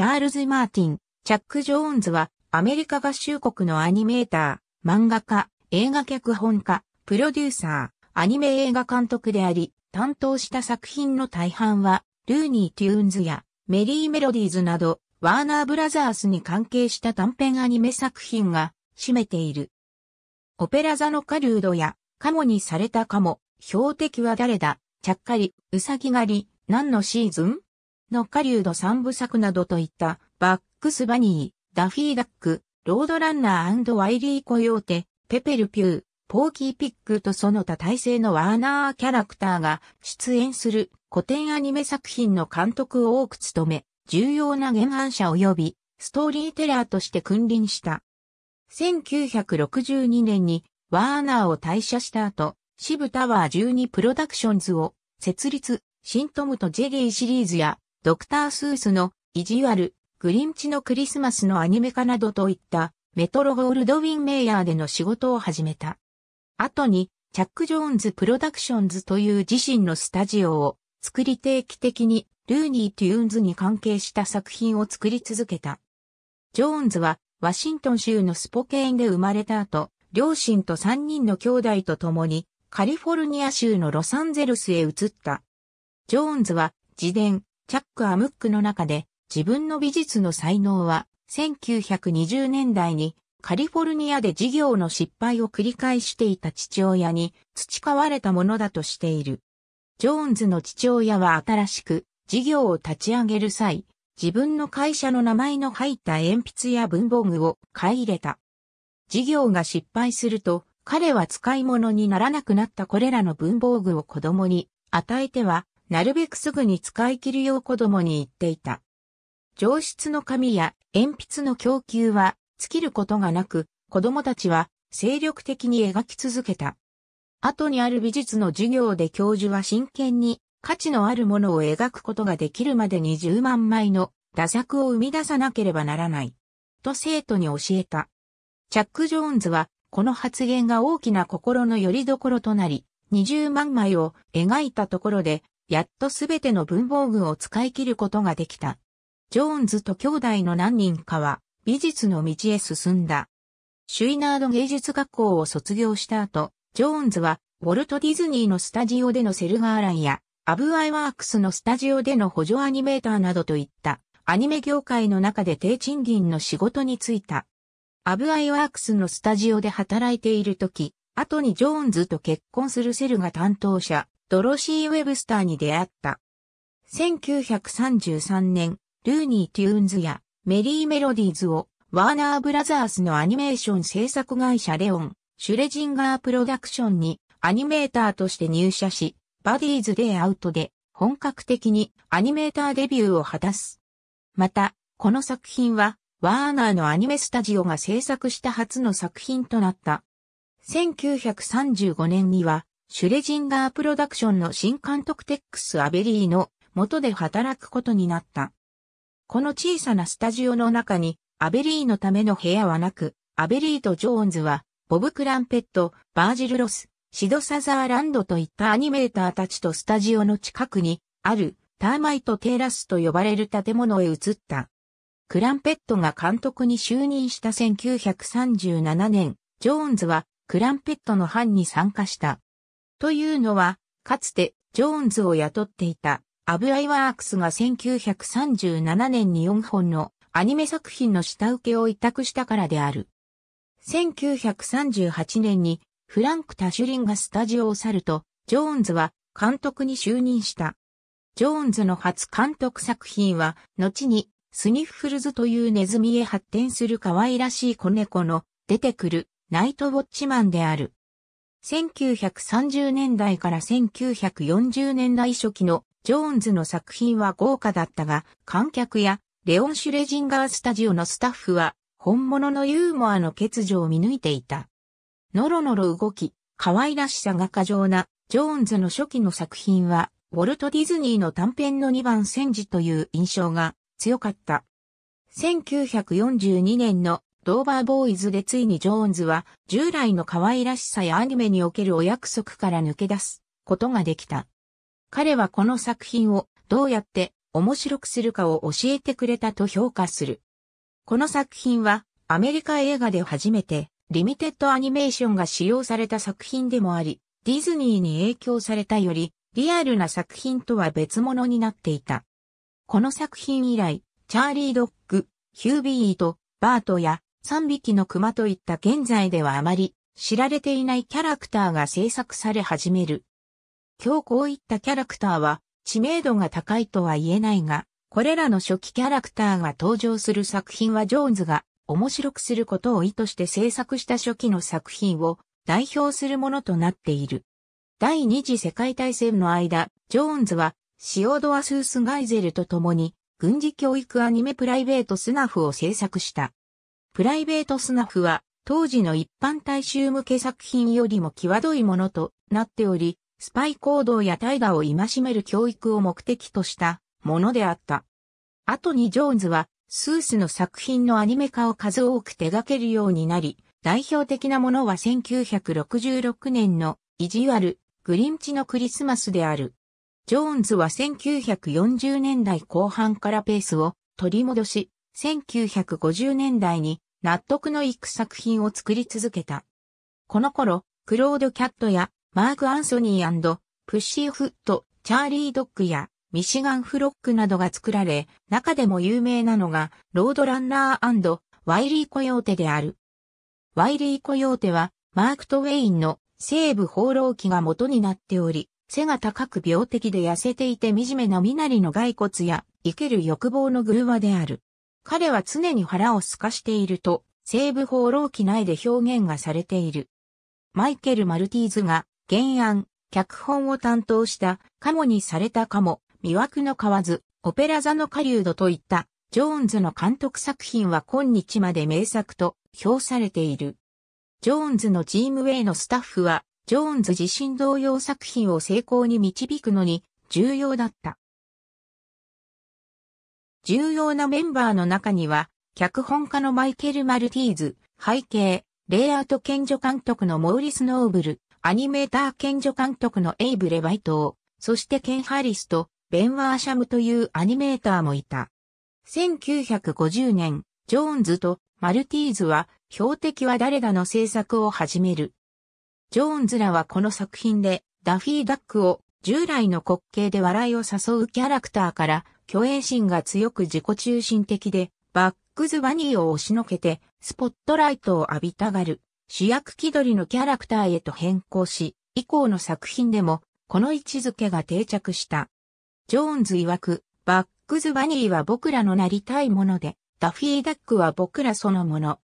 チャールズ・マーティン、チャック・ジョーンズは、アメリカ合衆国のアニメーター、漫画家、映画脚本家、プロデューサー、アニメ映画監督であり、担当した作品の大半は、ルーニー・テューンズやメリー・メロディーズなど、ワーナー・ブラザースに関係した短編アニメ作品が占めている。オペラ座のカュードや、カモにされたカモ、標的は誰だ、ちゃっかり、うさぎ狩り、何のシーズンの狩人三部作などといった、バックスバニー、ダフィーダック、ロードランナーワイリー・コヨーテ、ペペル・ピュー、ポーキー・ピックとその他体制のワーナーキャラクターが出演する古典アニメ作品の監督を多く務め、重要な原案者及びストーリーテラーとして君臨した。1962年にワーナーを退社した後、シブタワー12プロダクションズを設立、シントムとジェリーシリーズやドクター・スースの意地悪、グリンチのクリスマスのアニメ化などといったメトロゴールドウィン・メイヤーでの仕事を始めた。後に、チャック・ジョーンズ・プロダクションズという自身のスタジオを作り定期的にルーニー・トゥーンズに関係した作品を作り続けた。ジョーンズはワシントン州のスポケーンで生まれた後、両親と3人の兄弟と共にカリフォルニア州のロサンゼルスへ移った。ジョーンズは自伝、チャック・アムックの中で自分の美術の才能は1920年代にカリフォルニアで事業の失敗を繰り返していた父親に培われたものだとしている。ジョーンズの父親は新しく事業を立ち上げる際、自分の会社の名前の入った鉛筆や文房具を買い入れた。事業が失敗すると彼は使い物にならなくなったこれらの文房具を子供に与えてはなるべくすぐに使い切るよう子供に言っていた。上質の紙や鉛筆の供給は尽きることがなく、子供たちは精力的に描き続けた。後にある美術の授業で教授は真剣に価値のあるものを描くことができるまでに10万枚の打作を生み出さなければならない。と生徒に教えた。チャック・ジョーンズはこの発言が大きな心の拠り所となり、20万枚を描いたところでやっとすべての文房具を使い切ることができた。ジョーンズと兄弟の何人かは美術の道へ進んだ。シュイナード芸術学校を卒業した後、ジョーンズはウォルト・ディズニーのスタジオでのセルガーランやアブ・アイ・ワークスのスタジオでの補助アニメーターなどといったアニメ業界の中で低賃金の仕事に就いた。アブ・アイ・ワークスのスタジオで働いている時、後にジョーンズと結婚するセルが担当者、ドロシー・ウェブスターに出会った。1933年、ルーニー・テューンズやメリー・メロディーズをワーナー・ブラザースのアニメーション制作会社レオン、シュレジンガー・プロダクションにアニメーターとして入社し、バディーズ・デイ・アウトで本格的にアニメーターデビューを果たす。また、この作品は、ワーナーのアニメスタジオが制作した初の作品となった。1935年には、シュレジンガープロダクションの新監督テックス・アベリーの元で働くことになった。この小さなスタジオの中にアベリーのための部屋はなく、アベリーとジョーンズは、ボブ・クランペット、バージル・ロス、シド・サザーランドといったアニメーターたちとスタジオの近くにあるターマイト・テーラスと呼ばれる建物へ移った。クランペットが監督に就任した1937年、ジョーンズはクランペットの班に参加した。というのは、かつて、ジョーンズを雇っていた、アブ・アイワークスが1937年に4本のアニメ作品の下請けを委託したからである。1938年に、フランク・タシュリンがスタジオを去ると、ジョーンズは監督に就任した。ジョーンズの初監督作品は、後にスニッフルズというネズミへ発展する可愛らしい子猫の出てくるナイトウォッチマンである。1930年代から1940年代初期のジョーンズの作品は豪華だったが、観客やレオン・シュレジンガースタジオのスタッフは本物のユーモアの欠如を見抜いていた。ノロノロ動き、可愛らしさが過剰なジョーンズの初期の作品は、ウォルト・ディズニーの短編の2番戦時という印象が強かった。1942年のドーバーボーイズでついにジョーンズは従来の可愛らしさやアニメにおけるお約束から抜け出すことができた。彼はこの作品をどうやって面白くするかを教えてくれたと評価する。この作品はアメリカ映画で初めてリミテッドアニメーションが使用された作品でもあり、ディズニーに影響されたよりリアルな作品とは別物になっていた。この作品以来、チャーリー・ドッグ、ヒュービーとバートや三匹の熊といった現在ではあまり知られていないキャラクターが制作され始める。今日こういったキャラクターは知名度が高いとは言えないが、これらの初期キャラクターが登場する作品はジョーンズが面白くすることを意図して制作した初期の作品を代表するものとなっている。第二次世界大戦の間、ジョーンズはシオドア・スース・ガイゼルと共に軍事教育アニメプライベートスナフを制作した。プライベートスナフは、当時の一般大衆向け作品よりも際どいものとなっており、スパイ行動や大河を戒める教育を目的としたものであった。後にジョーンズは、スースの作品のアニメ化を数多く手掛けるようになり、代表的なものは1966年の意地悪、グリンチのクリスマスである。ジョーンズは1940年代後半からペースを取り戻し、1950年代に納得のいく作品を作り続けた。この頃、クロード・キャットやマーク・アンソニープッシー・フット、チャーリー・ドッグやミシガン・フロックなどが作られ、中でも有名なのがロードランナーワイリー・コヨーテである。ワイリー・コヨーテはマーク・トウェインの西部放浪記が元になっており、背が高く病的で痩せていて惨めな身なりの骸骨や生ける欲望の偶話である。彼は常に腹を空かしていると、西部放浪記内で表現がされている。マイケル・マルティーズが原案、脚本を担当したカモにされたカモ、魅惑の河津、オペラ座の狩人といったジョーンズの監督作品は今日まで名作と評されている。ジョーンズのチームウェイのスタッフは、ジョーンズ自身同様作品を成功に導くのに重要だった。重要なメンバーの中には、脚本家のマイケル・マルティーズ、背景、レイアウト賢助監督のモーリス・ノーブル、アニメーター賢助監督のエイブ・レバイトー、そしてケン・ハリスとベン・ワーシャムというアニメーターもいた。1950年、ジョーンズとマルティーズは、標的は誰だの制作を始める。ジョーンズらはこの作品で、ダフィー・ダックを従来の滑稽で笑いを誘うキャラクターから虚栄心が強く自己中心的で、バックズバニーを押しのけて、スポットライトを浴びたがる、主役気取りのキャラクターへと変更し、以降の作品でも、この位置づけが定着した。ジョーンズ曰く、バックズバニーは僕らのなりたいもので、ダフィー・ダックは僕らそのもの。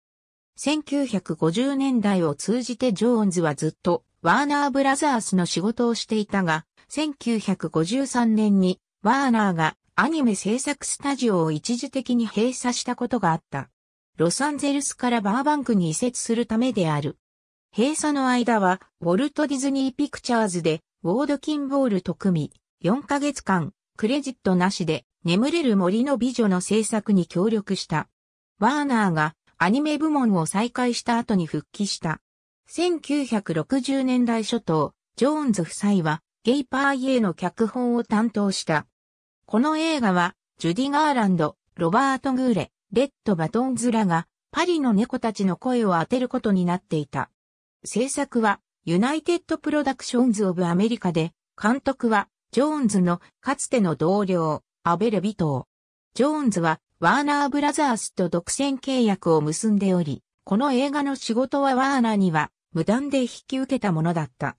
1950年代を通じてジョーンズはずっとワーナーブラザースの仕事をしていたが、1953年にワーナーがアニメ制作スタジオを一時的に閉鎖したことがあった。ロサンゼルスからバーバンクに移設するためである。閉鎖の間は、ウォルト・ディズニー・ピクチャーズで、ウォード・キンボールと組み、4ヶ月間、クレジットなしで、眠れる森の美女の制作に協力した。ワーナーがアニメ部門を再開した後に復帰した。1960年代初頭、ジョーンズ夫妻はゲイパーイへの脚本を担当した。この映画は、ジュディ・ガーランド、ロバート・グーレ、レッド・バトンズらが、パリの猫たちの声を当てることになっていた。制作は、ユナイテッド・プロダクションズ・オブ・アメリカで、監督は、ジョーンズのかつての同僚、アベル・ビトー。ジョーンズは、ワーナー・ブラザースと独占契約を結んでおり、この映画の仕事はワーナーには、無断で引き受けたものだった。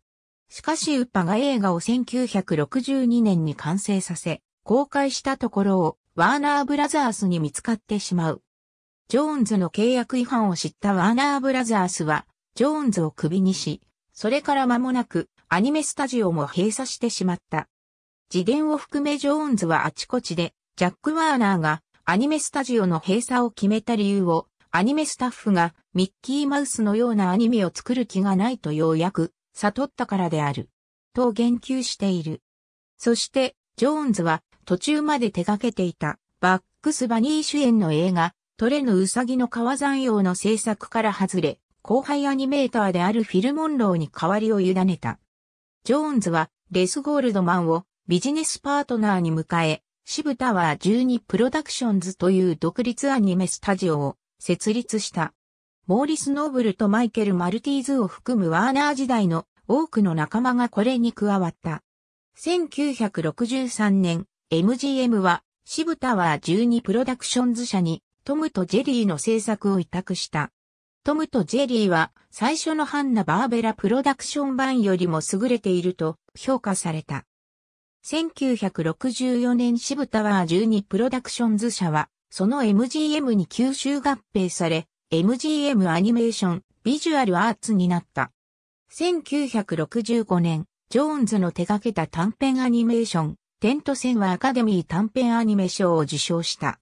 しかしウッパが映画を1962年に完成させ、公開したところをワーナーブラザースに見つかってしまう。ジョーンズの契約違反を知ったワーナーブラザースは、ジョーンズをクビにし、それから間もなくアニメスタジオも閉鎖してしまった。自伝を含めジョーンズはあちこちで、ジャック・ワーナーがアニメスタジオの閉鎖を決めた理由を、アニメスタッフがミッキーマウスのようなアニメを作る気がないとようやく悟ったからである。と言及している。そして、ジョーンズは途中まで手掛けていた、バックス・バニー主演の映画、トレのウサギの川山用の制作から外れ、後輩アニメーターであるフィル・モンローに代わりを委ねた。ジョーンズは、レス・ゴールドマンをビジネスパートナーに迎え、シブタワー12プロダクションズという独立アニメスタジオを設立した。モーリス・ノーブルとマイケル・マルティーズを含むワーナー時代の多くの仲間がこれに加わった。1963年、MGM は、シブタワー12プロダクションズ社に、トムとジェリーの制作を委託した。トムとジェリーは、最初のハンナ・バーベラプロダクション版よりも優れていると評価された。1964年シブタワー12プロダクションズ社は、その MGM に吸収合併され、MGM アニメーション、ビジュアルアーツになった。1965年、ジョーンズの手掛けた短編アニメーション、テント戦はアカデミー短編アニメ賞を受賞した。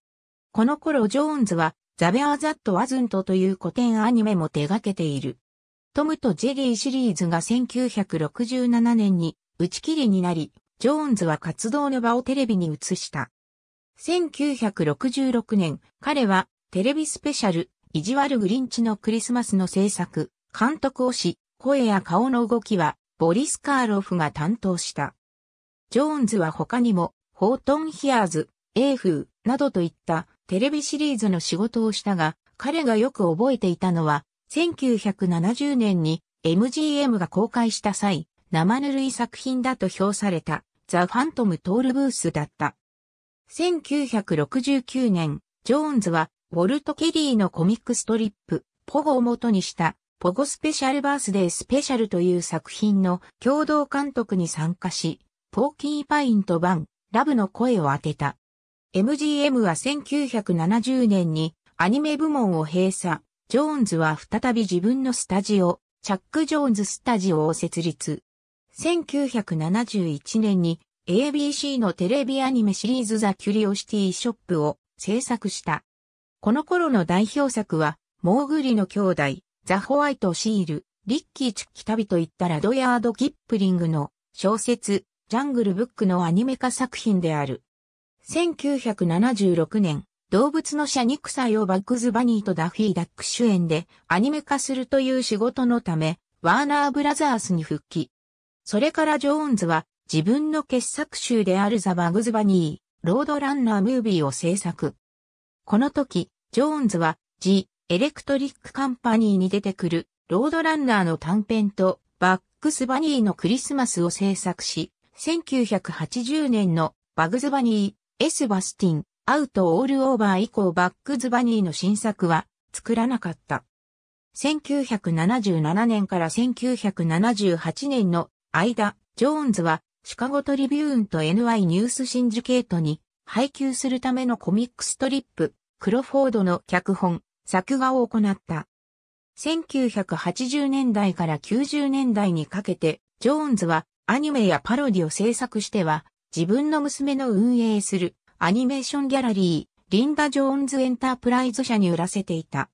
この頃ジョーンズはザ・ベア・ザット・ワズントという古典アニメも手掛けている。トムとジェリーシリーズが1967年に打ち切りになり、ジョーンズは活動の場をテレビに移した。1966年、彼はテレビスペシャル、意地悪グリンチのクリスマスの制作、監督をし、声や顔の動きはボリス・カーロフが担当した。ジョーンズは他にも、ホートン・ヒアーズ、エフーなどといったテレビシリーズの仕事をしたが、彼がよく覚えていたのは、1970年に MGM が公開した際、生ぬるい作品だと評された、ザ・ファントム・トールブースだった。1969年、ジョーンズは、ウォルト・ケリーのコミックストリップ、ポゴを元にした、ポゴスペシャルバースデースペシャルという作品の共同監督に参加し、ポーキーパインとバン、ラブの声を当てた。MGM は1970年にアニメ部門を閉鎖、ジョーンズは再び自分のスタジオ、チャック・ジョーンズ・スタジオを設立。1971年に ABC のテレビアニメシリーズザ・キュリオシティ・ショップを制作した。この頃の代表作は、モーグリの兄弟、ザ・ホワイト・シール、リッキー・チュッキ旅といったラドヤード・ギップリングの小説、ジャングルブックのアニメ化作品である。1976年、動物の社肉祭をバックズバニーとダフィーダック主演でアニメ化するという仕事のため、ワーナーブラザースに復帰。それからジョーンズは自分の傑作集であるザ・バグズバニー、ロードランナームービーを制作。この時、ジョーンズはジ・エレクトリックカンパニーに出てくるロードランナーの短編とバックスバニーのクリスマスを制作し、1980年のバグズバニー、エスバスティン、アウトオールオーバー以降バックズバニーの新作は作らなかった。1977年から1978年の間、ジョーンズはシカゴトリビューンと NY ニュースシンジケートに配給するためのコミックストリップ、クロフォードの脚本、作画を行った。1980年代から90年代にかけて、ジョーンズはアニメやパロディを制作しては、自分の娘の運営するアニメーションギャラリー、リンダ・ジョーンズ・エンタープライズ社に売らせていた。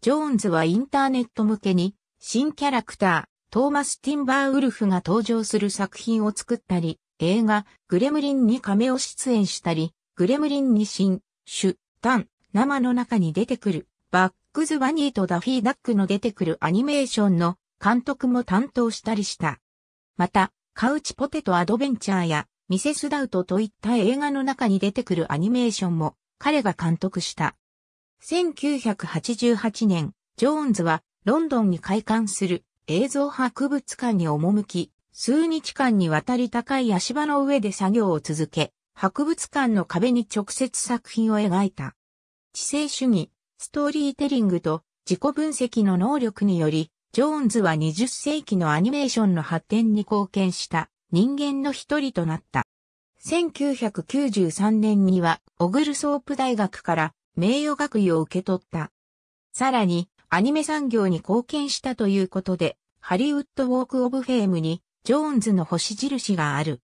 ジョーンズはインターネット向けに、新キャラクター、トーマス・ティンバーウルフが登場する作品を作ったり、映画、グレムリンに亀を出演したり、グレムリンに新、主、タン、生の中に出てくる、バックズ・バニーとダフィー・ダックの出てくるアニメーションの監督も担当したりした。また、カウチポテトアドベンチャーやミセスダウトといった映画の中に出てくるアニメーションも彼が監督した。1988年、ジョーンズはロンドンに開館する映像博物館に赴き、数日間にわたり高い足場の上で作業を続け、博物館の壁に直接作品を描いた。知性主義、ストーリーテリングと自己分析の能力により、ジョーンズは20世紀のアニメーションの発展に貢献した人間の一人となった。1993年には、オグルソープ大学から名誉学位を受け取った。さらに、アニメ産業に貢献したということで、ハリウッドウォークオブフェームに、ジョーンズの星印がある。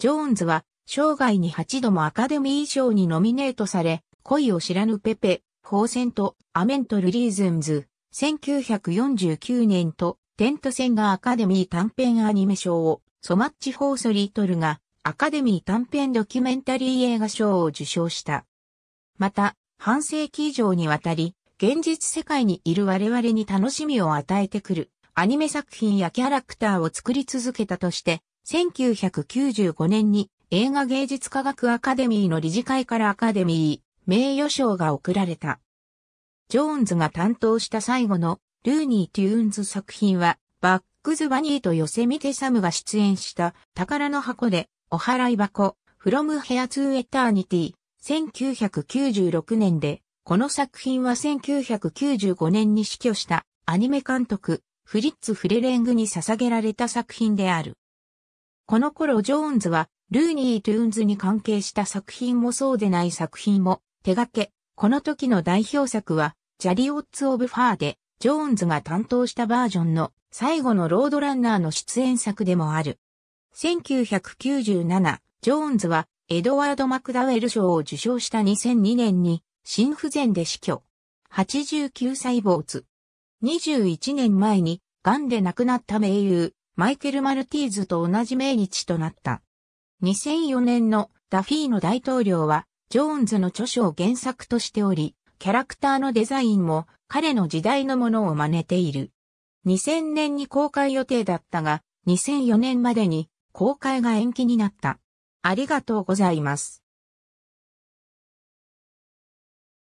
ジョーンズは、生涯に8度もアカデミー賞にノミネートされ、恋を知らぬペペ、フォーセント、アメントルリーズンズ、1949年と、テント戦がアカデミー短編アニメ賞を、ソマッチ・ホーソリートルが、アカデミー短編ドキュメンタリー映画賞を受賞した。また、半世紀以上にわたり、現実世界にいる我々に楽しみを与えてくる、アニメ作品やキャラクターを作り続けたとして、1995年に映画芸術科学アカデミーの理事会からアカデミー名誉賞が贈られた。ジョーンズが担当した最後のルーニー・テューンズ作品は、バックズ・バニーとヨセミテ・サムが出演した宝の箱で、お払い箱、フロム・ヘア・ツー・エターニティ、1996年で、この作品は1995年に死去したアニメ監督、フリッツ・フレレングに捧げられた作品である。この頃ジョーンズは、ルーニー・トゥーンズに関係した作品もそうでない作品も手掛け、この時の代表作は、ジャリオッツ・オブ・ファーで、ジョーンズが担当したバージョンの最後のロードランナーの出演作でもある。1997、ジョーンズは、エドワード・マクダウェル賞を受賞した2002年に、心不全で死去。89歳坊没。21年前に、癌で亡くなった名優、マイケル・マルティーズと同じ命日となった。2004年のダフィーの大統領は、ジョーンズの著書を原作としており、キャラクターのデザインも彼の時代のものを真似ている。2000年に公開予定だったが、2004年までに公開が延期になった。ありがとうございます。